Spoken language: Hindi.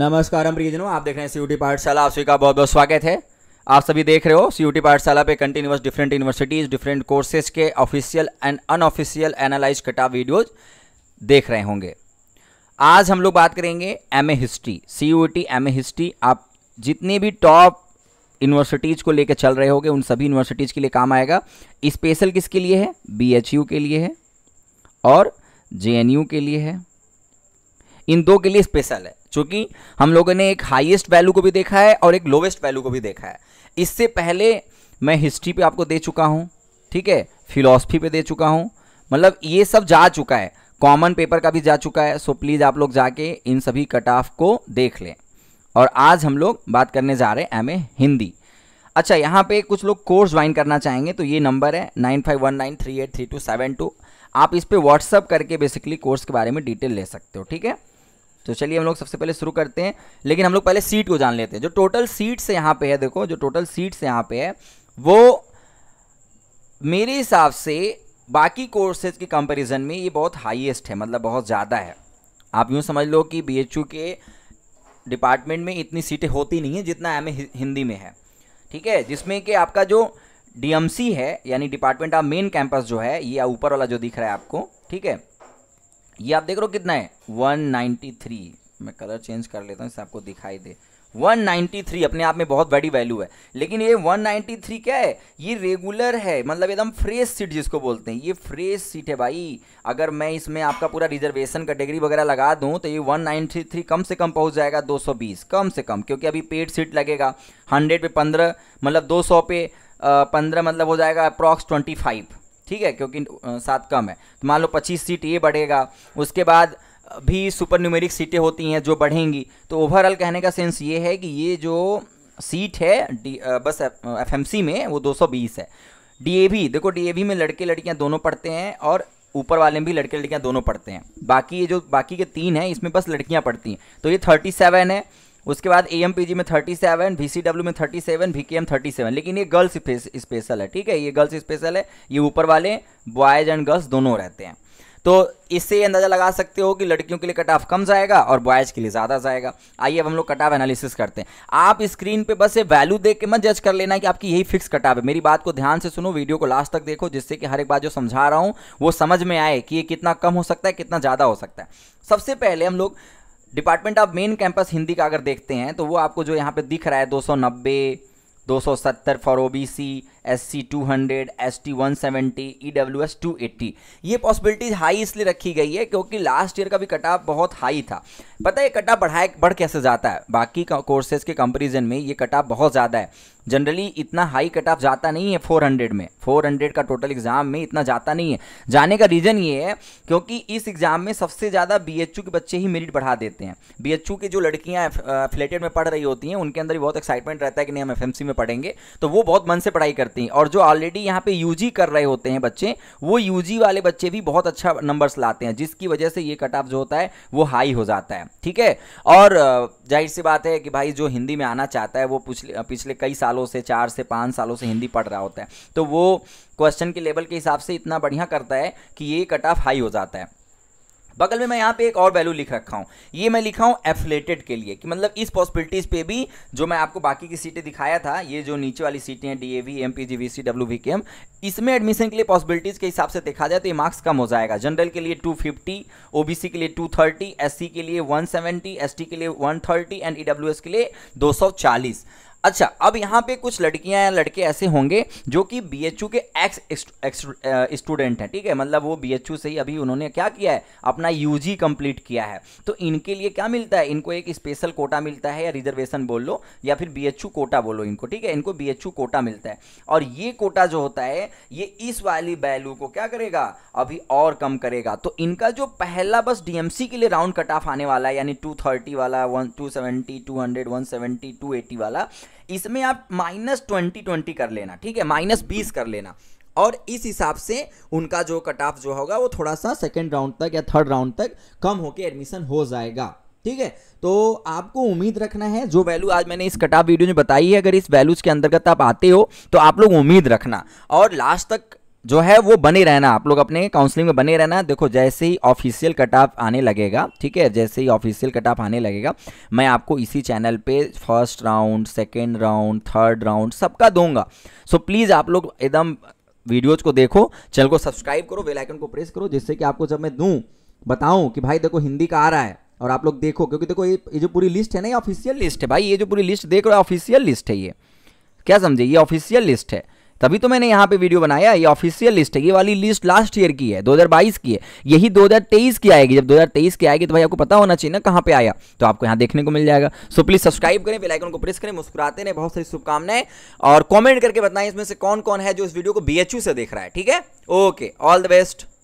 नमस्कार हम प्रियजनों आप देख रहे हैं सी पाठशाला आप सभी का बहुत बहुत स्वागत है आप सभी देख रहे हो सी टी पाठशाला पे continuous different universities different courses के ऑफिशियल एंड अनऑफिशियल एनालाइज कटा वीडियोज़ देख रहे होंगे आज हम लोग बात करेंगे M A history C U T M A history आप जितने भी टॉप यूनिवर्सिटीज़ को लेकर चल रहे होंगे उन सभी यूनिवर्सिटीज़ के लिए काम आएगा स्पेशल किसके लिए है बी एच यू के लिए है और जे एन यू के लिए है इन दो के लिए स्पेशल है क्योंकि हम लोगों ने एक हाईएस्ट वैल्यू को भी देखा है और एक लोवेस्ट वैल्यू को भी देखा है इससे पहले मैं हिस्ट्री पे आपको दे चुका हूँ ठीक है फिलोसफी पे दे चुका हूँ मतलब ये सब जा चुका है कॉमन पेपर का भी जा चुका है सो प्लीज़ आप लोग जाके इन सभी कट ऑफ को देख लें और आज हम लोग बात करने जा रहे हैं एम हिंदी अच्छा यहाँ पे कुछ लोग कोर्स ज्वाइन करना चाहेंगे तो ये नंबर है nine five one nine three eight three two seven two आप इस पर व्हाट्सअप करके बेसिकली कोर्स के बारे में डिटेल ले सकते हो ठीक है तो चलिए हम लोग सबसे पहले शुरू करते हैं लेकिन हम लोग पहले सीट को जान लेते हैं जो टोटल सीट्स यहाँ पे है देखो जो टोटल सीट्स यहाँ पे है वो मेरे हिसाब से बाकी कोर्सेज के कंपैरिजन में ये बहुत हाईएस्ट है मतलब बहुत ज़्यादा है आप यूँ समझ लो कि बी के डिपार्टमेंट में इतनी सीटें होती नहीं हैं जितना एम हिंदी में है ठीक है जिसमें कि आपका जो डीएमसी है यानी डिपार्टमेंट ऑफ मेन कैंपस जो है ये ऊपर वाला जो दिख रहा है आपको ठीक है ये आप देख रहे हो कितना है 193 मैं कलर चेंज कर लेता हूँ इससे आपको दिखाई दे 193 अपने आप में बहुत बड़ी वैल्यू है लेकिन ये 193 क्या है ये रेगुलर है मतलब एकदम फ्रेश सीट जिसको बोलते हैं ये फ्रेश सीट है भाई अगर मैं इसमें आपका पूरा रिजर्वेशन कैटेगरी वगैरह लगा दूं तो ये 193 कम से कम पहुंच जाएगा 220 कम से कम क्योंकि अभी पेड सीट लगेगा 100 पे 15 मतलब 200 पे पंद्रह मतलब हो जाएगा अप्रॉक्स ट्वेंटी फाइव ठीक है क्योंकि सात कम है तो मान लो पच्चीस सीट ये बढ़ेगा उसके बाद भी सुपर न्यूमेरिक सीटें होती हैं जो बढ़ेंगी तो ओवरऑल कहने का सेंस ये है कि ये जो सीट है बस एफ में वो 220 है डी देखो डी में लड़के लड़कियां दोनों पढ़ते हैं और ऊपर वाले में भी लड़के लड़कियां दोनों पढ़ते हैं बाकी ये जो बाकी के तीन हैं इसमें बस लड़कियां पढ़ती हैं तो ये थर्टी सेवन है उसके बाद ए में थर्टी सेवन डब्ल्यू में thirty seven VKM thirty seven लेकिन ये गर्ल्स स्पेशल है ठीक है ये गर्ल्स स्पेशल है ये ऊपर वाले बॉयज एंड गर्ल्स दोनों रहते हैं तो इससे ये अंदाज़ा लगा सकते हो कि लड़कियों के लिए कट ऑफ कम जाएगा और बॉयज़ के लिए ज़्यादा जाएगा आइए अब हम लोग कट ऑफ एनालिसिस करते हैं आप स्क्रीन पे बस ये वैल्यू देख के मत जज कर लेना कि आपकी यही फिक्स कट ऑफ है मेरी बात को ध्यान से सुनो वीडियो को लास्ट तक देखो जिससे कि हर एक बात जो समझा रहा हूँ वो समझ में आए कि ये कितना कम हो सकता है कितना ज़्यादा हो सकता है सबसे पहले हम लोग department of main campus Hindi का अगर देखते हैं तो वो आपको जो यहाँ पे दिख रहा है 290, 270 for OBC, SC 200, ST 170, EWS 280 ये पॉसिबिलिटीज हाई इसलिए रखी गई है क्योंकि लास्ट ईयर का भी कटाव बहुत हाई था पता है कटाव बढ़ाए बढ़ कैसे जाता है बाकी कोर्सेज के कंपेरिजन में ये कटाव बहुत ज़्यादा है जनरली इतना हाई कट ऑफ जाता नहीं है 400 में 400 का टोटल एग्जाम में इतना जाता नहीं है जाने का रीज़न ये है क्योंकि इस एग्ज़ाम में सबसे ज़्यादा बी के बच्चे ही मेरिट बढ़ा देते हैं बी की जो लड़कियाँ फ्लेटेड में पढ़ रही होती हैं उनके अंदर भी बहुत एक्साइटमेंट रहता है कि नहीं हम एफ में पढ़ेंगे तो वो बहुत मन से पढ़ाई करती हैं और जो ऑलरेडी यहाँ पे यू कर रहे होते हैं बच्चे वो यू वाले बच्चे भी बहुत अच्छा नंबर्स लाते हैं जिसकी वजह से ये कट ऑफ जो होता है वो हाई हो जाता है ठीक है और जाहिर सी बात है कि भाई जो हिंदी में आना चाहता है वो पिछले पिछले कई सालों सालों से चार से पाँच सालों से हिंदी पढ़ रहा होता है तो वो क्वेश्चन के लेवल के हिसाब से इतना बढ़िया करता है कि ये कट ऑफ हाई हो जाता है बगल में मैं यहाँ पे एक और वैल्यू लिख रखा हूँ ये मैं लिखा हूँ एफिलेटेड के लिए कि मतलब इस पॉसिबिलिटीज़ पे भी जो मैं आपको बाकी की सीटें दिखाया था ये जो नीचे वाली सीटें हैं D A V M P G V C W V K M इसमें एडमिशन के लिए पॉसिबिलिटीज़ के हिसाब से देखा जाए तो ये मार्क्स कम हो जाएगा जनरल के लिए two fifty O B C के लिए टू थर्टी एस सी के लिए वन सेवेंटी एस टी के लिए one thirty and E W S के लिए दो सौ चालीस अच्छा अब यहाँ पे कुछ लड़कियाँ या लड़के ऐसे होंगे जो कि बी एच यू के एक्स स्टूडेंट हैं ठीक है मतलब वो बी एच यू से ही अभी उन्होंने क्या किया है अपना यू जी कंप्लीट किया है तो इनके लिए क्या मिलता है इनको एक स्पेशल कोटा मिलता है या रिजर्वेशन बोल लो या फिर बी एच यू कोटा बोलो इनको ठीक है इनको बी एच यू कोटा मिलता है और ये कोटा जो होता है ये इस वाली वैल्यू को क्या करेगा अभी और कम करेगा तो इनका जो पहला बस डीएमसी के लिए राउंड कट ऑफ आने वाला है यानी टू थर्टी वाला two two seventy hundred one seventy two eighty वाला इसमें आप माइनस ट्वेंटी ट्वेंटी कर लेना ठीक है माइनस बीस कर लेना और इस हिसाब से उनका जो कट ऑफ जो होगा वो थोड़ा सा सेकेंड राउंड तक या थर्ड राउंड तक कम होकर एडमिशन हो जाएगा ठीक है तो आपको उम्मीद रखना है जो वैल्यू आज मैंने इस कटाप वीडियो में बताई है अगर इस वैल्यूज के अंतर्गत आप आते हो तो आप लोग उम्मीद रखना और लास्ट तक जो है वो बने रहना आप लोग अपने काउंसलिंग में बने रहना देखो जैसे ही ऑफिशियल कट ऑफ आने लगेगा ठीक है जैसे ही ऑफिशियल कट ऑफ आने लगेगा मैं आपको इसी चैनल पे first round second round third round सबका दूंगा सो so, प्लीज़ आप लोग एकदम वीडियोज को देखो चैनल को सब्सक्राइब करो बेलाइकन को प्रेस करो जिससे कि आपको जब मैं दूँ बताऊँ कि भाई देखो हिंदी का आ रहा है और आप लोग देखो क्योंकि देखो ये जो पूरी लिस्ट है ना ये ऑफिशियल लिस्ट है भाई ये जो पूरी लिस्ट देख रहे हो ऑफिशियल लिस्ट है ये क्या समझे ये ऑफिशियल लिस्ट है तभी तो मैंने यहाँ पे वीडियो बनाया ये ऑफिशियल लिस्ट है ये वाली लिस्ट लास्ट ईयर की है 2022 की है यही 2023 की आएगी जब 2023 की आएगी तो भाई आपको पता होना चाहिए ना कहाँ पे आया तो आपको यहाँ देखने को मिल जाएगा सो प्लीज सब्सक्राइब करें आइकन को प्रेस करें मुस्कुराते रहे बहुत सारी शुभकामनाएं और कॉमेंट करके बताएं इसमें से कौन कौन है जो इस वीडियो को बी से देख रहा है ठीक है ओके ऑल द बेस्ट